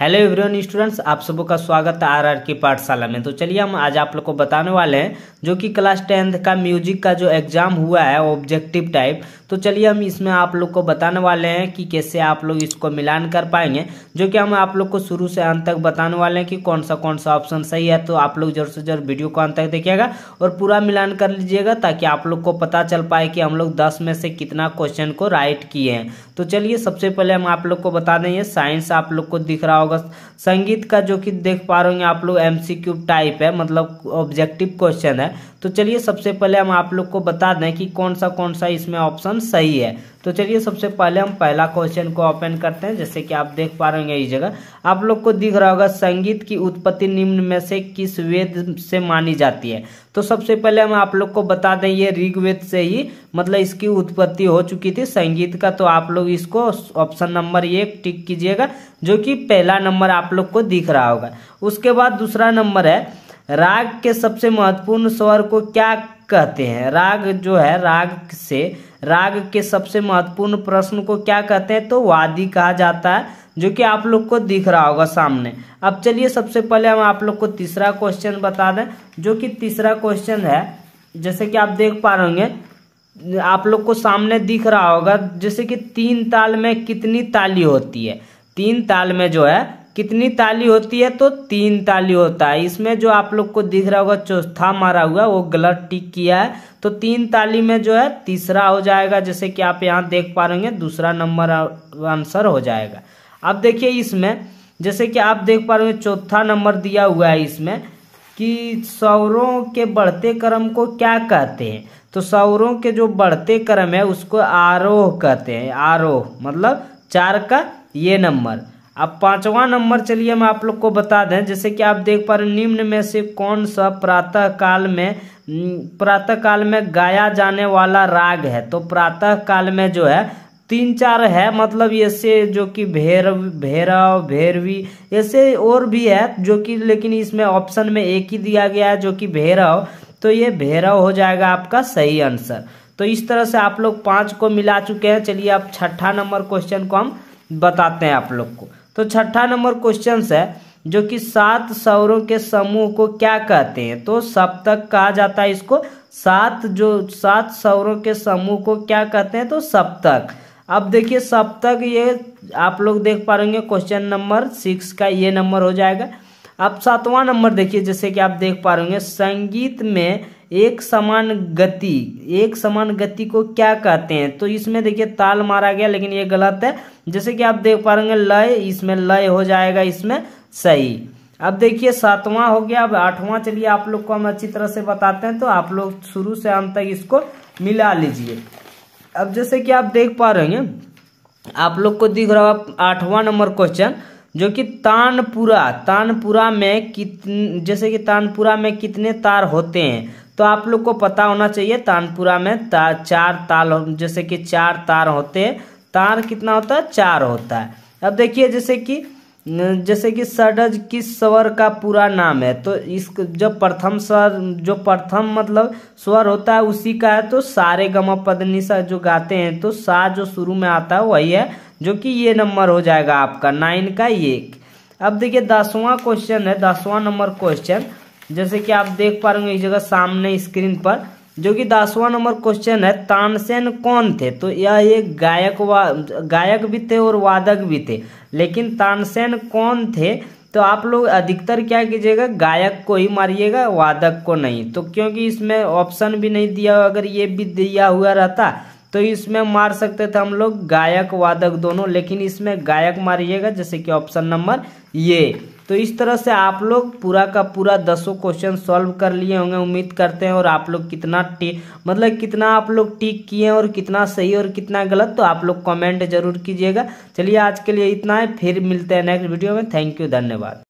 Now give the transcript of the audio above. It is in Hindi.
हेलो एवरीवन स्टूडेंट्स आप सब का स्वागत है आर आर की पाठशाला में तो चलिए हम आज आप लोग को बताने वाले हैं जो कि क्लास टेंथ का म्यूजिक का जो एग्जाम हुआ है ऑब्जेक्टिव टाइप तो चलिए हम इसमें आप लोग को बताने वाले हैं कि कैसे आप लोग इसको मिलान कर पाएंगे जो कि हम आप लोग को शुरू से अंत तक बताने वाले हैं कि कौन सा कौन सा ऑप्शन सही है तो आप लोग जरूर से जरूर वीडियो को अंत तक देखिएगा और पूरा मिलान कर लीजिएगा ताकि आप लोग को पता चल पाए कि हम लोग दस में से कितना क्वेश्चन को राइट किए हैं तो चलिए सबसे पहले हम आप लोग को बता दें ये साइंस आप लोग को दिख रहा होगा संगीत का जो कि देख पा रहे होंगे आप लोग एम टाइप है मतलब ऑब्जेक्टिव क्वेश्चन है तो चलिए सबसे पहले हम आप लोग को बता दें कि कौन सा कौन सा इसमें ऑप्शन सही है तो चलिए सबसे पहले हम पहला क्वेश्चन को ओपन करते हैं जैसे कि आप देख पा रहे होंगे इस जगह आप लोग को दिख रहा होगा संगीत की उत्पत्ति निम्न में से किस वेद से मानी जाती है तो सबसे पहले हम आप लोग को बता दें ये ऋग्वेद से ही मतलब इसकी उत्पत्ति हो चुकी थी संगीत का तो आप लोग इसको ऑप्शन नंबर एक टिक कीजिएगा जो कि पहला नंबर आप लोग को दिख रहा होगा उसके बाद दूसरा नंबर है राग के सबसे महत्वपूर्ण स्वर को क्या कहते हैं राग जो है राग से राग के सबसे महत्वपूर्ण प्रश्न को क्या कहते हैं तो वादी कहा जाता है जो कि आप लोग को दिख रहा होगा सामने अब चलिए सबसे पहले हम आप लोग को तीसरा क्वेश्चन बता दें जो कि तीसरा क्वेश्चन है जैसे कि आप देख पा रहे होंगे आप लोग को सामने दिख रहा होगा जैसे कि तीन ताल में कितनी ताली होती है तीन ताल में जो है कितनी ताली होती है तो तीन ताली होता है इसमें जो आप लोग को दिख रहा होगा चौथा मारा हुआ वो गलत टिक किया है तो तीन ताली में जो है तीसरा हो जाएगा जैसे कि आप यहाँ देख पा रहे दूसरा नंबर आंसर हो जाएगा अब देखिए इसमें जैसे कि आप देख पा रहे चौथा नंबर दिया हुआ है इसमें कि सौरों के बढ़ते क्रम को क्या कहते हैं तो सौरों के जो बढ़ते क्रम है उसको आरोह कहते हैं आरोह मतलब चार का ये नंबर अब पांचवा नंबर चलिए हम आप लोग को बता दें जैसे कि आप देख पा रहे निम्न में से कौन सा प्रातः काल में प्रातः काल में गाया जाने वाला राग है तो प्रातः काल में जो है तीन चार है मतलब ऐसे जो कि भैरव भैरव भैरवी ऐसे और भी है जो कि लेकिन इसमें ऑप्शन में एक ही दिया गया है जो कि भैरव तो ये भैरव हो जाएगा आपका सही आंसर तो इस तरह से आप लोग पाँच को मिला चुके हैं चलिए आप छठा नंबर क्वेश्चन को हम बताते हैं आप लोग को तो छठा नंबर क्वेश्चन है जो कि सात सौरों के समूह को क्या कहते हैं तो सप्तक कहा जाता है इसको सात जो सात सौरों के समूह को क्या कहते हैं तो सप्तक अब देखिए सप्तक ये आप लोग देख पा रहे क्वेश्चन नंबर सिक्स का ये नंबर हो जाएगा अब सातवां नंबर देखिए जैसे कि आप देख पा रहे संगीत में एक समान गति एक समान गति को क्या कहते हैं तो इसमें देखिए ताल मारा गया लेकिन ये गलत है जैसे कि आप देख पा रहे लय इसमें लय हो जाएगा इसमें सही अब देखिए सातवां हो गया अब आठवां चलिए आप लोग को हम अच्छी तरह से बताते हैं तो आप लोग शुरू से अंत तक इसको मिला लीजिए अब जैसे कि आप देख पा रहे हैं आप लोग को दिख रहा है आठवां नंबर क्वेश्चन जो कि तानपुरा तानपुरा में कित जैसे कि तानपुरा में कितने तार होते हैं तो आप लोग को पता होना चाहिए तानपुरा में ता, चार ताल जैसे कि चार तार होते हैं तार कितना होता है चार होता है अब देखिए जैसे कि जैसे कि सडज किस स्वर का पूरा नाम है तो इस जो प्रथम स्वर जो प्रथम मतलब स्वर होता है उसी का है तो सारे गमा पदनी सा जो गाते हैं तो सा जो शुरू में आता है वही है जो कि ये नंबर हो जाएगा आपका नाइन का एक अब देखिए दसवां क्वेश्चन है दसवां नंबर क्वेश्चन जैसे कि आप देख पा रहे इस जगह सामने स्क्रीन पर जो कि दसवां नंबर क्वेश्चन है तानसेन कौन थे तो यह एक गायक वा गायक भी थे और वादक भी थे लेकिन तानसेन कौन थे तो आप लोग अधिकतर क्या कीजिएगा गायक को ही मारिएगा वादक को नहीं तो क्योंकि इसमें ऑप्शन भी नहीं दिया अगर ये भी दिया हुआ रहता तो इसमें मार सकते थे हम लोग गायक वादक दोनों लेकिन इसमें गायक मारिएगा जैसे कि ऑप्शन नंबर ये तो इस तरह से आप लोग पूरा का पूरा दसों क्वेश्चन सॉल्व कर लिए होंगे उम्मीद करते हैं और आप लोग कितना टी मतलब कितना आप लोग टिक किए और कितना सही और कितना गलत तो आप लोग कमेंट जरूर कीजिएगा चलिए आज के लिए इतना है फिर मिलते हैं नेक्स्ट वीडियो में थैंक यू धन्यवाद